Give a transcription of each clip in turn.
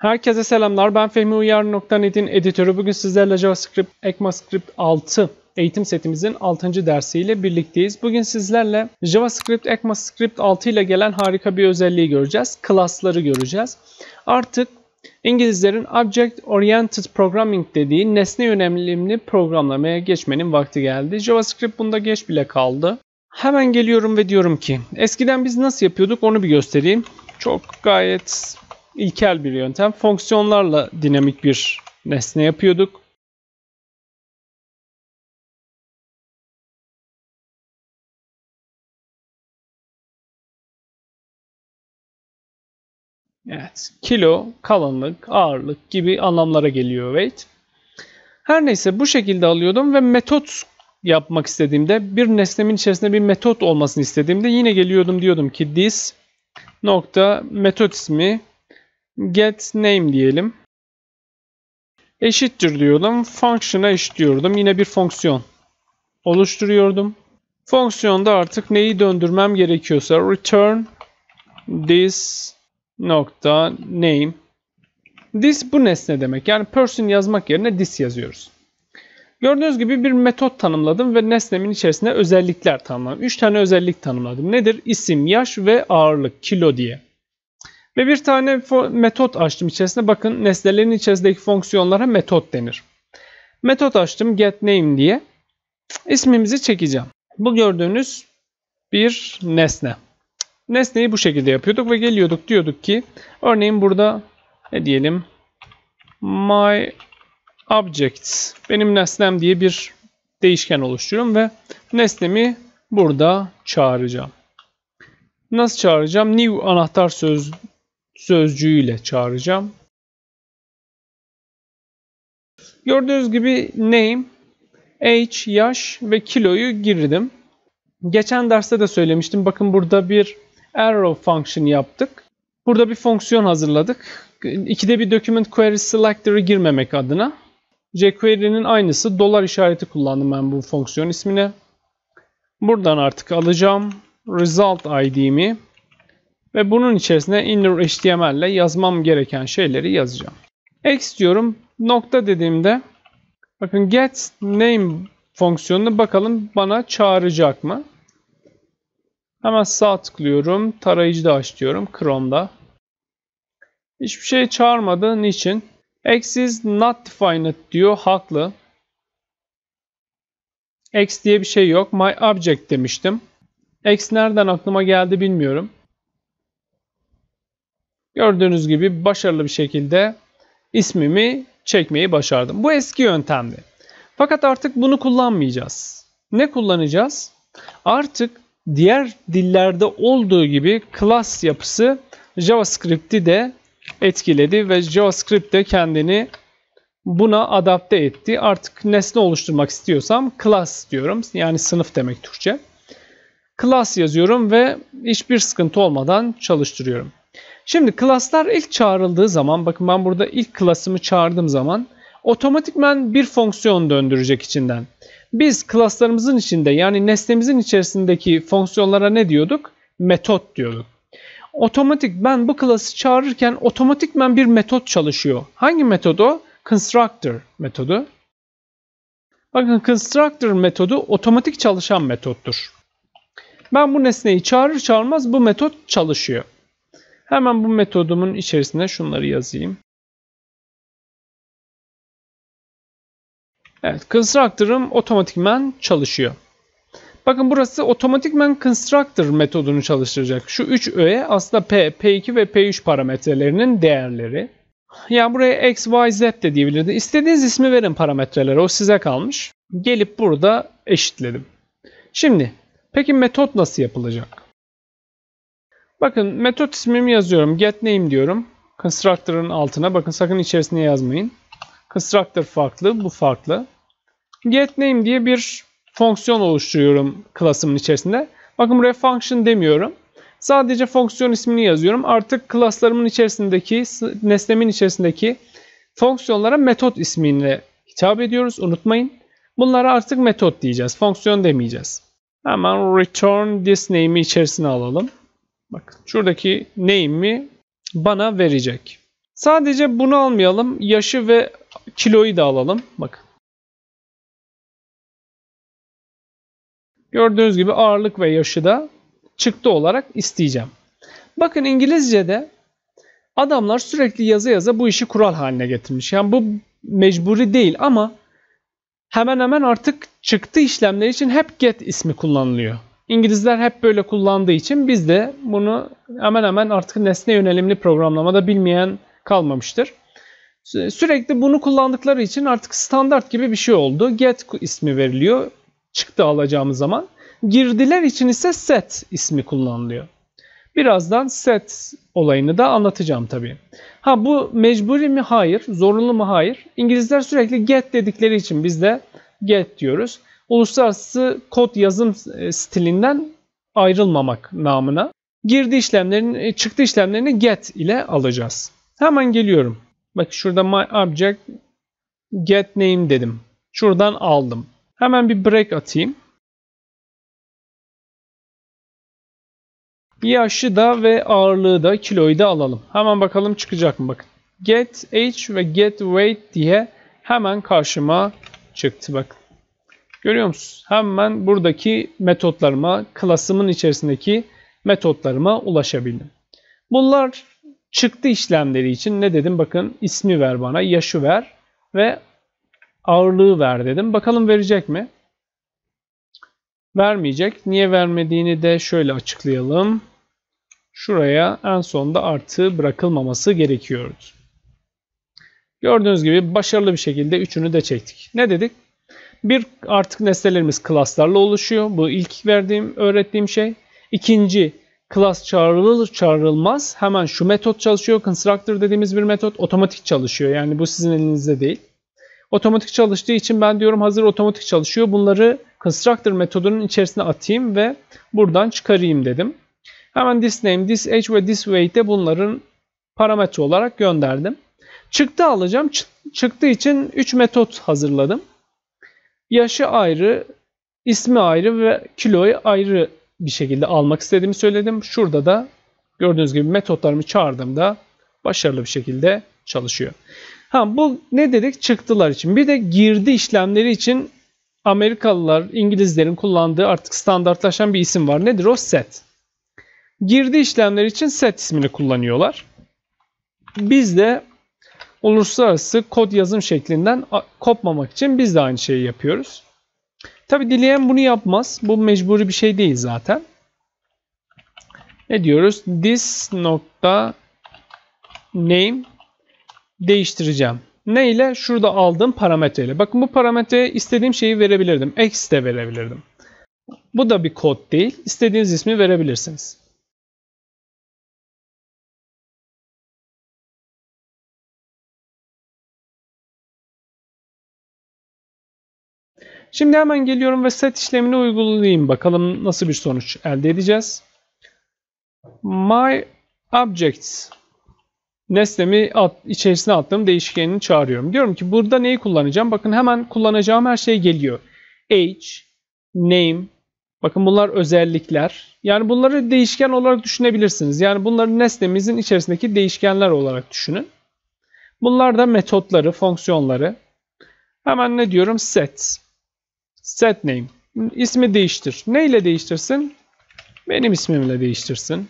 Herkese selamlar. Ben Fehmi Uyar.net'in editörü. Bugün sizlerle JavaScript, ECMAScript 6 eğitim setimizin 6. dersiyle birlikteyiz. Bugün sizlerle JavaScript, ECMAScript 6 ile gelen harika bir özelliği göreceğiz. Klasları göreceğiz. Artık İngilizlerin Object Oriented Programming dediği nesne yönelimli programlamaya geçmenin vakti geldi. JavaScript bunda geç bile kaldı. Hemen geliyorum ve diyorum ki eskiden biz nasıl yapıyorduk onu bir göstereyim. Çok gayet ilkel bir yöntem. Fonksiyonlarla dinamik bir nesne yapıyorduk. Evet, kilo, kalınlık, ağırlık gibi anlamlara geliyor weight. Her neyse bu şekilde alıyordum ve metot yapmak istediğimde bir nesnemin içerisinde bir metot olmasını istediğimde yine geliyordum diyordum ki this nokta metot ismi get name diyelim. Eşittir diyordum. Function'a eşitliyordum. Yine bir fonksiyon oluşturuyordum. Fonksiyonda artık neyi döndürmem gerekiyorsa return this nokta name this bu nesne demek. Yani person yazmak yerine this yazıyoruz. Gördüğünüz gibi bir metot tanımladım ve nesnemin içerisinde özellikler tanımladım. 3 tane özellik tanımladım. Nedir? İsim, yaş ve ağırlık, kilo diye. Ve bir tane metot açtım içerisinde. Bakın nesnelerin içerisindeki fonksiyonlara metot denir. Metot açtım get name diye. İsmimizi çekeceğim. Bu gördüğünüz bir nesne. Nesneyi bu şekilde yapıyorduk ve geliyorduk diyorduk ki örneğin burada ne diyelim my objects, benim nesnem diye bir değişken oluşturuyorum ve nesnemi burada çağıracağım. Nasıl çağıracağım? New anahtar söz sözcüğüyle çağıracağım. Gördüğünüz gibi name, age, yaş ve kiloyu girdim. Geçen derste de söylemiştim. Bakın burada bir arrow function yaptık. Burada bir fonksiyon hazırladık. İkide bir document query selector'ı girmemek adına. jQuery'nin aynısı dolar işareti kullandım ben bu fonksiyon ismine. Buradan artık alacağım result id'mi. Ve bunun içerisine inner HTML ile yazmam gereken şeyleri yazacağım. X diyorum. Nokta dediğimde bakın get name fonksiyonunu bakalım bana çağıracak mı? Hemen sağ tıklıyorum. Tarayıcıda aç diyorum. Chrome'da. Hiçbir şey çağırmadı. Niçin? X is not defined diyor. Haklı. X diye bir şey yok. My object demiştim. X nereden aklıma geldi bilmiyorum. Gördüğünüz gibi başarılı bir şekilde ismimi çekmeyi başardım. Bu eski yöntemdi. Fakat artık bunu kullanmayacağız. Ne kullanacağız? Artık diğer dillerde olduğu gibi class yapısı JavaScript'i de etkiledi ve JavaScript de kendini buna adapte etti. Artık nesne oluşturmak istiyorsam class diyorum. Yani sınıf demek Türkçe. Class yazıyorum ve hiçbir sıkıntı olmadan çalıştırıyorum. Şimdi klaslar ilk çağrıldığı zaman bakın ben burada ilk klasımı çağırdığım zaman otomatikmen bir fonksiyon döndürecek içinden. Biz klaslarımızın içinde yani nesnemizin içerisindeki fonksiyonlara ne diyorduk? Metot diyorduk. Otomatik ben bu klası çağırırken otomatikmen bir metot çalışıyor. Hangi metot o? Constructor metodu. Bakın constructor metodu otomatik çalışan metottur. Ben bu nesneyi çağırır çağırmaz bu metot çalışıyor. Hemen bu metodumun içerisine şunları yazayım. Evet, constructor'ım otomatikmen çalışıyor. Bakın burası otomatikmen constructor metodunu çalıştıracak. Şu 3 öğe aslında P, P2 ve P3 parametrelerinin değerleri. Yani buraya X, Y, Z de diyebilirdi. İstediğiniz ismi verin parametrelere. O size kalmış. Gelip burada eşitledim. Şimdi peki metot nasıl yapılacak? Bakın metot ismimi yazıyorum. Get name diyorum. Constructor'ın altına. Bakın sakın içerisine yazmayın. Constructor farklı. Bu farklı. Get name diye bir fonksiyon oluşturuyorum klasımın içerisinde. Bakın buraya function demiyorum. Sadece fonksiyon ismini yazıyorum. Artık klaslarımın içerisindeki, nesnemin içerisindeki fonksiyonlara metot ismiyle hitap ediyoruz. Unutmayın. Bunlara artık metot diyeceğiz. Fonksiyon demeyeceğiz. Hemen return this name'i içerisine alalım. Bakın şuradaki name'i bana verecek. Sadece bunu almayalım. Yaşı ve kiloyu da alalım. Bakın. Gördüğünüz gibi ağırlık ve yaşı da çıktı olarak isteyeceğim. Bakın İngilizce'de adamlar sürekli yazı yazı bu işi kural haline getirmiş. Yani bu mecburi değil ama hemen hemen artık çıktı işlemler için hep get ismi kullanılıyor. İngilizler hep böyle kullandığı için biz de bunu hemen hemen artık nesne yönelimli programlamada bilmeyen kalmamıştır. Sürekli bunu kullandıkları için artık standart gibi bir şey oldu. Get ismi veriliyor çıktı alacağımız zaman. Girdiler için ise set ismi kullanılıyor. Birazdan set olayını da anlatacağım tabii. Ha bu mecburi mi? Hayır. Zorunlu mu? Hayır. İngilizler sürekli get dedikleri için biz de get diyoruz uluslararası kod yazım e, stilinden ayrılmamak namına girdi işlemlerini, e, çıktı işlemlerini get ile alacağız. Hemen geliyorum. Bak şurada my object get name dedim. Şuradan aldım. Hemen bir break atayım. Yaşı da ve ağırlığı da kiloyu da alalım. Hemen bakalım çıkacak mı bakın. Get age ve get weight diye hemen karşıma çıktı bakın. Görüyor musunuz? Hemen buradaki metotlarıma, klasımın içerisindeki metotlarıma ulaşabildim. Bunlar çıktı işlemleri için ne dedim? Bakın ismi ver bana, yaşı ver ve ağırlığı ver dedim. Bakalım verecek mi? Vermeyecek. Niye vermediğini de şöyle açıklayalım. Şuraya en sonda artı bırakılmaması gerekiyordu. Gördüğünüz gibi başarılı bir şekilde üçünü de çektik. Ne dedik? Bir artık nesnelerimiz klaslarla oluşuyor. Bu ilk verdiğim, öğrettiğim şey. İkinci klas çağrılır çağrılmaz hemen şu metot çalışıyor. Constructor dediğimiz bir metot otomatik çalışıyor. Yani bu sizin elinizde değil. Otomatik çalıştığı için ben diyorum hazır otomatik çalışıyor. Bunları constructor metodunun içerisine atayım ve buradan çıkarayım dedim. Hemen this name, this age ve this weight de bunların parametre olarak gönderdim. Çıktı alacağım. Çıktığı için 3 metot hazırladım. Yaşı ayrı, ismi ayrı ve kiloyu ayrı bir şekilde almak istediğimi söyledim. Şurada da gördüğünüz gibi metotlarımı çağırdığımda başarılı bir şekilde çalışıyor. Ha bu ne dedik? Çıktılar için. Bir de girdi işlemleri için Amerikalılar, İngilizlerin kullandığı artık standartlaşan bir isim var. Nedir o? Set. Girdi işlemleri için set ismini kullanıyorlar. Biz de uluslararası kod yazım şeklinden kopmamak için biz de aynı şeyi yapıyoruz. Tabi dileyen bunu yapmaz. Bu mecburi bir şey değil zaten. Ne diyoruz? This nokta name değiştireceğim. Ne ile? Şurada aldığım parametreyle. Bakın bu parametreye istediğim şeyi verebilirdim. X de verebilirdim. Bu da bir kod değil. İstediğiniz ismi verebilirsiniz. Şimdi hemen geliyorum ve set işlemini uygulayayım. Bakalım nasıl bir sonuç elde edeceğiz. My objects nesnemi at, içerisine attığım değişkenini çağırıyorum. Diyorum ki burada neyi kullanacağım? Bakın hemen kullanacağım her şey geliyor. Age, name, bakın bunlar özellikler. Yani bunları değişken olarak düşünebilirsiniz. Yani bunları nesnemizin içerisindeki değişkenler olarak düşünün. Bunlar da metotları, fonksiyonları. Hemen ne diyorum? Set. Set name. İsmi değiştir. Ne ile değiştirsin? Benim ismimle değiştirsin.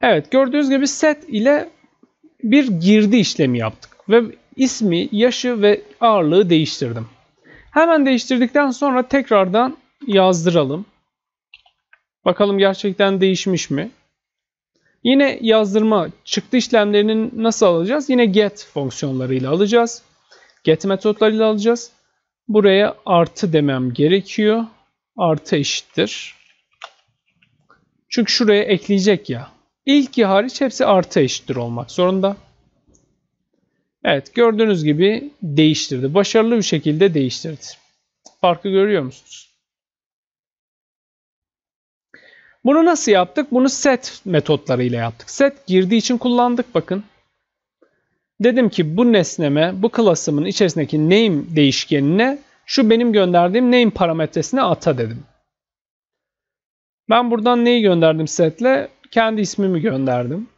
Evet gördüğünüz gibi set ile bir girdi işlemi yaptık. Ve ismi, yaşı ve ağırlığı değiştirdim. Hemen değiştirdikten sonra tekrardan yazdıralım. Bakalım gerçekten değişmiş mi? Yine yazdırma çıktı işlemlerini nasıl alacağız? Yine get fonksiyonlarıyla alacağız. Get metotlarıyla alacağız. Buraya artı demem gerekiyor. Artı eşittir. Çünkü şuraya ekleyecek ya. İlki hariç hepsi artı eşittir olmak zorunda. Evet gördüğünüz gibi değiştirdi. Başarılı bir şekilde değiştirdi. Farkı görüyor musunuz? Bunu nasıl yaptık? Bunu set metotlarıyla yaptık. Set girdiği için kullandık bakın. Dedim ki bu nesneme, bu klasımın içerisindeki name değişkenine şu benim gönderdiğim name parametresine ata dedim. Ben buradan neyi gönderdim setle? Kendi ismimi gönderdim.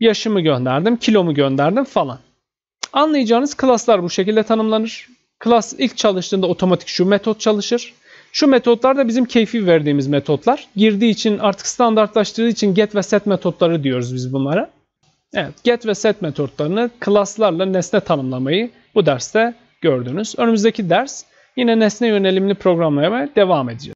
Yaşımı gönderdim, kilomu gönderdim falan. Anlayacağınız klaslar bu şekilde tanımlanır. Klas ilk çalıştığında otomatik şu metot çalışır. Şu metotlar da bizim keyfi verdiğimiz metotlar. Girdiği için artık standartlaştırdığı için get ve set metotları diyoruz biz bunlara. Evet, get ve set metotlarını klaslarla nesne tanımlamayı bu derste gördünüz. Önümüzdeki ders yine nesne yönelimli programlamaya devam edeceğiz.